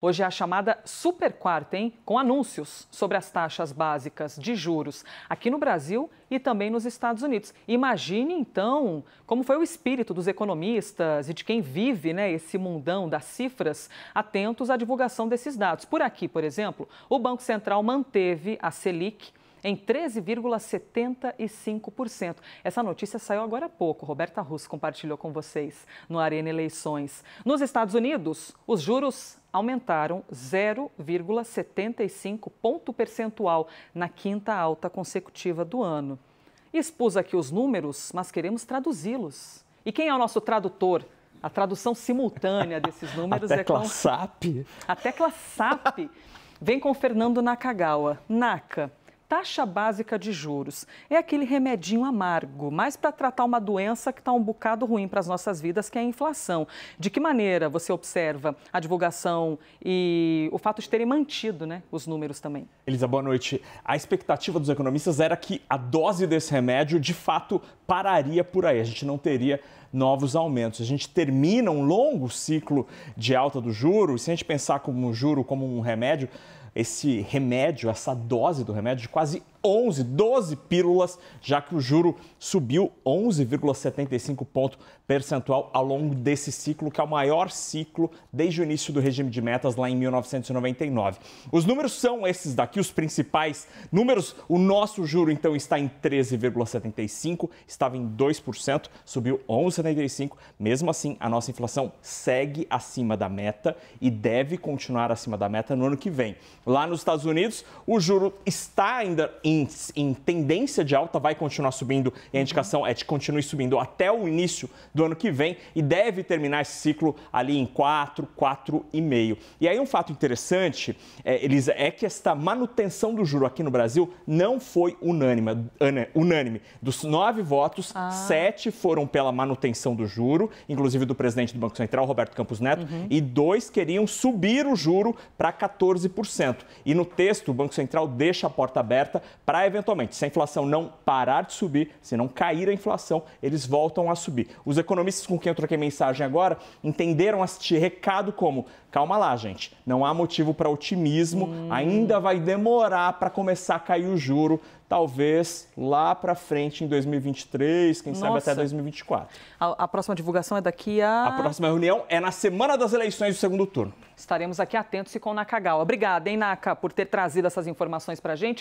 Hoje é a chamada Super Quarta, hein? Com anúncios sobre as taxas básicas de juros aqui no Brasil e também nos Estados Unidos. Imagine então como foi o espírito dos economistas e de quem vive né, esse mundão das cifras, atentos à divulgação desses dados. Por aqui, por exemplo, o Banco Central manteve a Selic em 13,75%. Essa notícia saiu agora há pouco. Roberta Russo compartilhou com vocês no Arena Eleições. Nos Estados Unidos, os juros aumentaram 0,75 ponto percentual na quinta alta consecutiva do ano. Expus aqui os números, mas queremos traduzi-los. E quem é o nosso tradutor? A tradução simultânea desses números é com... A tecla SAP. A tecla SAP. Vem com Fernando Nakagawa. Naka, taxa básica de juros. É aquele remedinho amargo, mas para tratar uma doença que está um bocado ruim para as nossas vidas, que é a inflação. De que maneira você observa a divulgação e o fato de terem mantido né, os números também? Elisa, boa noite. A expectativa dos economistas era que a dose desse remédio, de fato, pararia por aí. A gente não teria novos aumentos. A gente termina um longo ciclo de alta do juro, e se a gente pensar como um juro como um remédio, esse remédio, essa dose do remédio de quase 11, 12 pílulas, já que o juro subiu 11,75 ponto percentual ao longo desse ciclo, que é o maior ciclo desde o início do regime de metas lá em 1999. Os números são esses daqui, os principais números. O nosso juro então está em 13,75, estava em 2%, subiu 11,75. Mesmo assim, a nossa inflação segue acima da meta e deve continuar acima da meta no ano que vem. Lá nos Estados Unidos, o juro está ainda em em, em, tendência de alta, vai continuar subindo e a indicação é que continue subindo até o início do ano que vem e deve terminar esse ciclo ali em 4, 4,5. E aí um fato interessante, é, Elisa, é que esta manutenção do juro aqui no Brasil não foi unânime. unânime. Dos nove votos, ah. sete foram pela manutenção do juro, inclusive do presidente do Banco Central, Roberto Campos Neto, uhum. e dois queriam subir o juro para 14%. E no texto, o Banco Central deixa a porta aberta para eventualmente, se a inflação não parar de subir, se não cair a inflação, eles voltam a subir. Os economistas com quem eu troquei mensagem agora entenderam este recado como: calma lá, gente, não há motivo para otimismo, hum. ainda vai demorar para começar a cair o juro talvez lá para frente em 2023, quem Nossa. sabe até 2024. A, a, próxima divulgação é daqui a. A próxima reunião é na semana das eleições do segundo turno. Estaremos aqui atentos e com o Nakagawa. Obrigada, hein, Naka, por ter trazido essas informações para a gente.